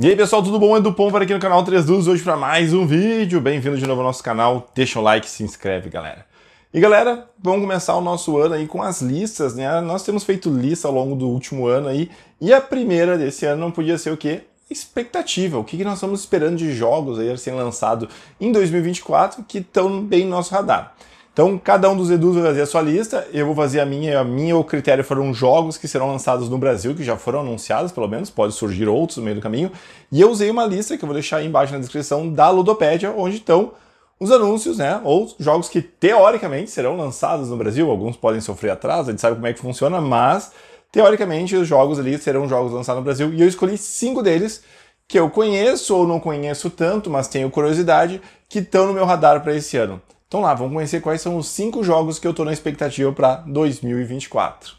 E aí pessoal, tudo bom? É do aqui no canal 3 dus hoje para mais um vídeo. Bem-vindo de novo ao nosso canal, deixa o like, se inscreve galera. E galera, vamos começar o nosso ano aí com as listas, né? Nós temos feito lista ao longo do último ano aí, e a primeira desse ano não podia ser o quê? Expectativa, o que nós estamos esperando de jogos aí a serem lançados em 2024 que estão bem no nosso radar. Então, cada um dos Edus vai fazer a sua lista, eu vou fazer a minha, a minha o critério foram jogos que serão lançados no Brasil, que já foram anunciados, pelo menos, pode surgir outros no meio do caminho. E eu usei uma lista que eu vou deixar aí embaixo na descrição da Ludopédia, onde estão os anúncios, né, ou jogos que teoricamente serão lançados no Brasil, alguns podem sofrer atraso, a gente sabe como é que funciona, mas teoricamente os jogos ali serão jogos lançados no Brasil, e eu escolhi cinco deles que eu conheço ou não conheço tanto, mas tenho curiosidade, que estão no meu radar para esse ano. Então lá, vamos conhecer quais são os cinco jogos que eu estou na expectativa para 2024.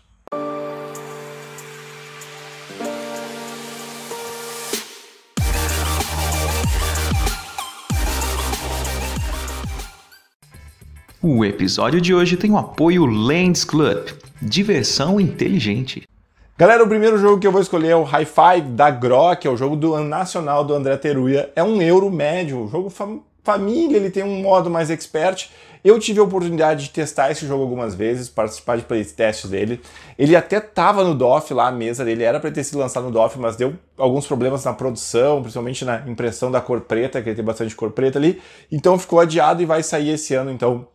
O episódio de hoje tem o apoio Lands Club, diversão inteligente. Galera, o primeiro jogo que eu vou escolher é o High Five da Grok, é o jogo do nacional do André Teruya. É um euro médio, um jogo fam família, ele tem um modo mais expert. Eu tive a oportunidade de testar esse jogo algumas vezes, participar de playtests dele. Ele até tava no DOF lá, a mesa dele era para ter sido lançado no DOF, mas deu alguns problemas na produção, principalmente na impressão da cor preta, que ele tem bastante cor preta ali. Então ficou adiado e vai sair esse ano, então.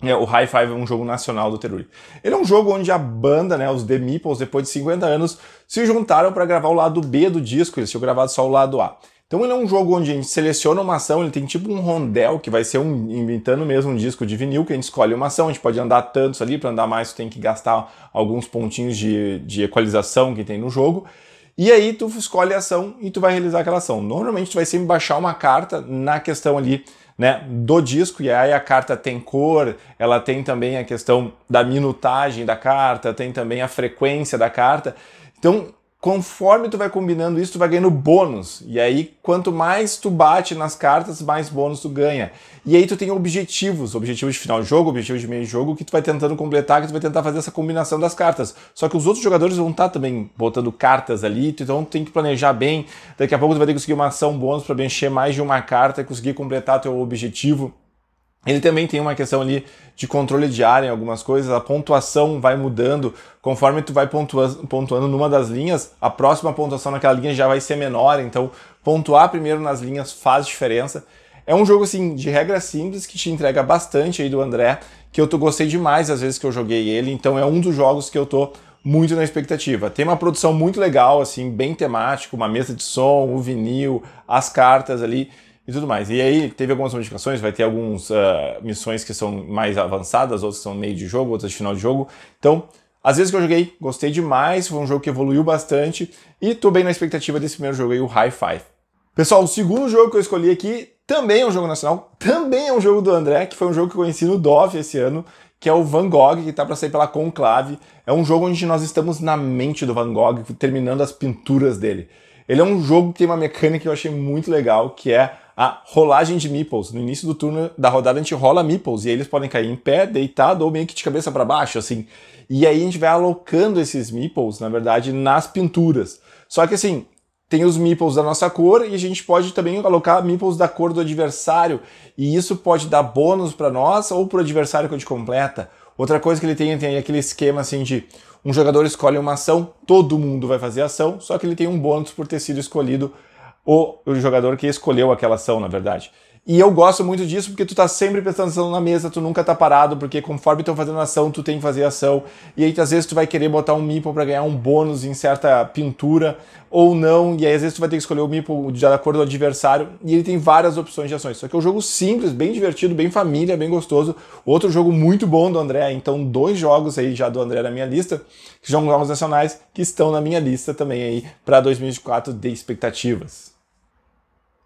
É, o High Five é um jogo nacional do Teruri. Ele é um jogo onde a banda, né, os The Meeples, depois de 50 anos, se juntaram para gravar o lado B do disco, eles tinham gravado só o lado A. Então ele é um jogo onde a gente seleciona uma ação, ele tem tipo um rondel, que vai ser um, inventando mesmo um disco de vinil, que a gente escolhe uma ação, a gente pode andar tantos ali, para andar mais tu tem que gastar alguns pontinhos de, de equalização que tem no jogo. E aí tu escolhe a ação e tu vai realizar aquela ação. Normalmente tu vai sempre baixar uma carta na questão ali né, do disco, e aí a carta tem cor, ela tem também a questão da minutagem da carta, tem também a frequência da carta. Então, Conforme tu vai combinando isso, tu vai ganhando bônus. E aí, quanto mais tu bate nas cartas, mais bônus tu ganha. E aí tu tem objetivos, objetivos de final de jogo, objetivos de meio de jogo, que tu vai tentando completar, que tu vai tentar fazer essa combinação das cartas. Só que os outros jogadores vão estar tá também botando cartas ali, então tu tem que planejar bem. Daqui a pouco tu vai ter que conseguir uma ação bônus para encher mais de uma carta e conseguir completar teu objetivo. Ele também tem uma questão ali de controle de área em algumas coisas, a pontuação vai mudando, conforme tu vai pontuando, numa das linhas, a próxima pontuação naquela linha já vai ser menor, então pontuar primeiro nas linhas faz diferença. É um jogo assim de regra simples que te entrega bastante aí do André, que eu tô, gostei demais às vezes que eu joguei ele, então é um dos jogos que eu tô muito na expectativa. Tem uma produção muito legal assim, bem temático, uma mesa de som, o vinil, as cartas ali e tudo mais. E aí teve algumas modificações, vai ter algumas uh, ah, missões que são mais avançadas, outras são meio de jogo, outras de final de jogo. Então, às vezes que eu joguei, gostei demais, foi um jogo que evoluiu bastante e tô bem na expectativa desse primeiro jogo aí, o High Five. Pessoal, o segundo jogo que eu escolhi aqui também é um jogo nacional, também é um jogo do André, que foi um jogo que eu conheci no Dove esse ano, que é o Van Gogh, que tá para sair pela Conclave. É um jogo onde nós estamos na mente do Van Gogh, terminando as pinturas dele. Ele é um jogo que tem uma mecânica que eu achei muito legal, que é a rolagem de meeples. No início do turno da rodada a gente rola meeples e aí eles podem cair em pé, deitado ou meio que de cabeça para baixo, assim. E aí a gente vai alocando esses meeples, na verdade, nas pinturas. Só que assim, tem os meeples da nossa cor e a gente pode também alocar meeples da cor do adversário. E isso pode dar bônus para nós ou para o adversário que a gente completa. Outra coisa que ele tem, tem aquele esquema assim de um jogador escolhe uma ação, todo mundo vai fazer ação, só que ele tem um bônus por ter sido escolhido ou o jogador que escolheu aquela ação, na verdade. E eu gosto muito disso porque tu tá sempre prestando ação na mesa, tu nunca tá parado, porque conforme estão fazendo ação, tu tem que fazer ação. E aí, às vezes, tu vai querer botar um meeple para ganhar um bônus em certa pintura ou não. E aí, às vezes, tu vai ter que escolher o meeple de acordo com o adversário. E ele tem várias opções de ações. Só que é um jogo simples, bem divertido, bem família, bem gostoso. Outro jogo muito bom do André. Então, dois jogos aí já do André na minha lista, que são jogos nacionais, que estão na minha lista também aí para 2024 de expectativas.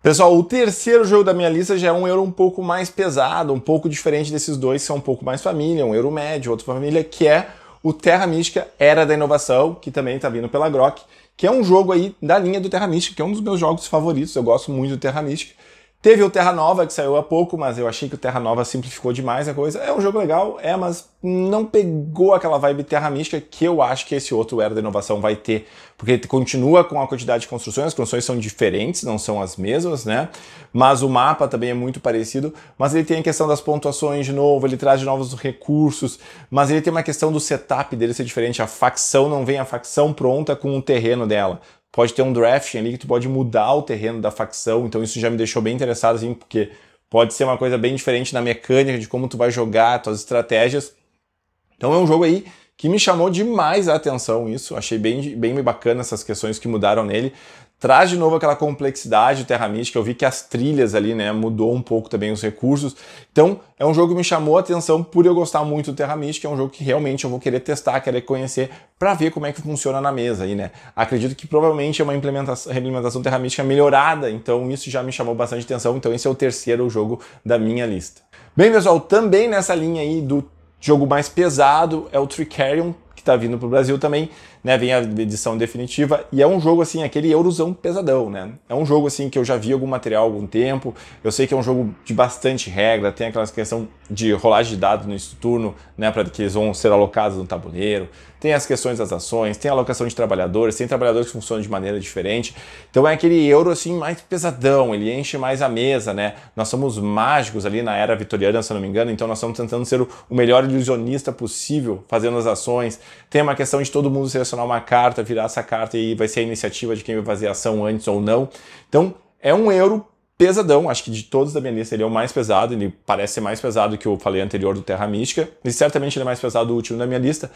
Pessoal, o terceiro jogo da minha lista já é um euro um pouco mais pesado, um pouco diferente desses dois, que são um pouco mais família, um euro médio, outro família, que é o Terra Mística Era da Inovação, que também está vindo pela Grok, que é um jogo aí da linha do Terra Mística, que é um dos meus jogos favoritos, eu gosto muito do Terra Mística. Teve o Terra Nova, que saiu há pouco, mas eu achei que o Terra Nova simplificou demais a coisa. É um jogo legal, é, mas não pegou aquela vibe terra mística que eu acho que esse outro Era da Inovação vai ter. Porque continua com a quantidade de construções, as construções são diferentes, não são as mesmas, né? Mas o mapa também é muito parecido, mas ele tem a questão das pontuações de novo, ele traz de novos recursos, mas ele tem uma questão do setup dele ser diferente, a facção não vem a facção pronta com o terreno dela pode ter um drafting ali que tu pode mudar o terreno da facção, então isso já me deixou bem interessado, assim, porque pode ser uma coisa bem diferente na mecânica de como tu vai jogar, tuas estratégias. Então é um jogo aí que me chamou demais a atenção isso, achei bem, bem bacana essas questões que mudaram nele traz de novo aquela complexidade do Terra Mística. Eu vi que as trilhas ali, né, mudou um pouco também os recursos. Então, é um jogo que me chamou a atenção por eu gostar muito do Terra Mística. É um jogo que realmente eu vou querer testar, querer conhecer para ver como é que funciona na mesa aí, né? Acredito que provavelmente é uma implementação, implementação Terra Mística melhorada, então isso já me chamou bastante atenção. Então, esse é o terceiro jogo da minha lista. Bem, pessoal, também nessa linha aí do jogo mais pesado é o Tricarion, que está vindo pro Brasil também né? Vem a edição definitiva e é um jogo assim, aquele eurozão pesadão, né? É um jogo assim que eu já vi algum material há algum tempo. Eu sei que é um jogo de bastante regra, tem aquela questão de rolagem de dados no turno, né, para que eles vão ser alocados no tabuleiro. Tem as questões das ações, tem a alocação de trabalhadores, tem trabalhadores que funcionam de maneira diferente. Então é aquele euro assim mais pesadão, ele enche mais a mesa, né? Nós somos mágicos ali na era vitoriana, se não me engano, então nós estamos tentando ser o melhor ilusionista possível fazendo as ações. Tem uma questão de todo mundo ser selecionar uma carta, virar essa carta e vai ser a iniciativa de quem vai fazer a ação antes ou não. Então, é um euro pesadão, acho que de todos da minha lista ele é o mais pesado, ele parece ser mais pesado que eu falei anterior do Terra Mística, e certamente ele é mais pesado do último da minha lista.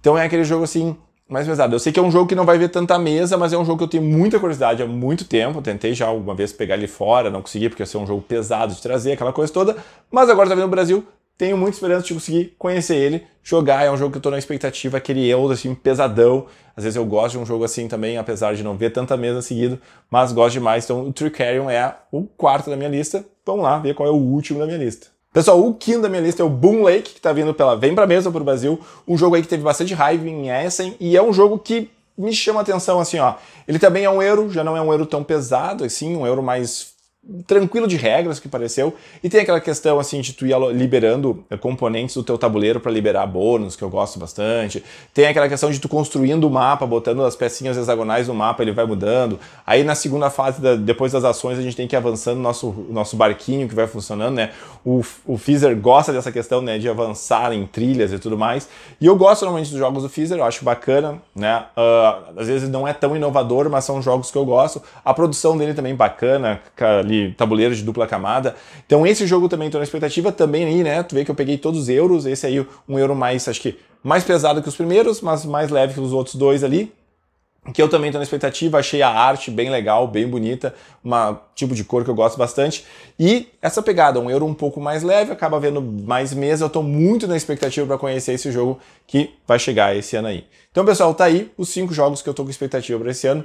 Então é aquele jogo assim, mais pesado. Eu sei que é um jogo que não vai ver tanta mesa, mas é um jogo que eu tenho muita curiosidade há muito tempo. tentei já alguma vez pegar ele fora, não consegui, porque ia ser um jogo pesado de trazer, aquela coisa toda. Mas agora tá vindo no Brasil, tenho muita esperança de conseguir conhecer ele, jogar. É um jogo que eu tô na expectativa, aquele Elder, assim, pesadão. Às vezes eu gosto de um jogo assim também, apesar de não ver tanta mesa seguido, mas gosto demais. Então o Tricarion é o quarto da minha lista. Vamos lá ver qual é o último da minha lista. Pessoal, o quinto da minha lista é o Boom Lake, que tá vindo pela Vem Pra Mesa pro Brasil. Um jogo aí que teve bastante hype em Essen, e é um jogo que me chama atenção assim, ó. Ele também é um euro, já não é um euro tão pesado assim, um euro mais tranquilo de regras que pareceu e tem aquela questão assim de tu ir liberando componentes do teu tabuleiro para liberar bônus que eu gosto bastante tem aquela questão de tu construindo o mapa botando as pecinhas hexagonais no mapa ele vai mudando aí na segunda fase da, depois das ações a gente tem que ir avançando nosso nosso barquinho que vai funcionando né o o Fizer gosta dessa questão né de avançar em trilhas e tudo mais e eu gosto normalmente dos jogos do Fizer eu acho bacana né uh, às vezes não é tão inovador mas são jogos que eu gosto a produção dele também é bacana de tabuleiros de dupla camada. Então esse jogo também estou na expectativa, também aí, né? Tu vê que eu peguei todos os euros, esse aí um euro mais, acho que mais pesado que os primeiros, mas mais leve que os outros dois ali. Que eu também estou na expectativa, achei a arte bem legal, bem bonita, um tipo de cor que eu gosto bastante. E essa pegada, um euro um pouco mais leve, acaba vendo mais mesa. Eu estou muito na expectativa para conhecer esse jogo que vai chegar esse ano aí. Então, pessoal, tá aí os cinco jogos que eu estou com expectativa para esse ano.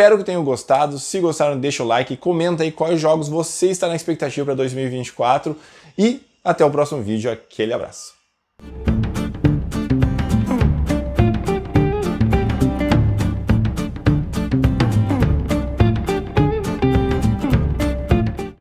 Espero que tenham gostado. Se gostaram, deixa o like, comenta aí quais jogos você está na expectativa para 2024 e até o próximo vídeo. Aquele abraço.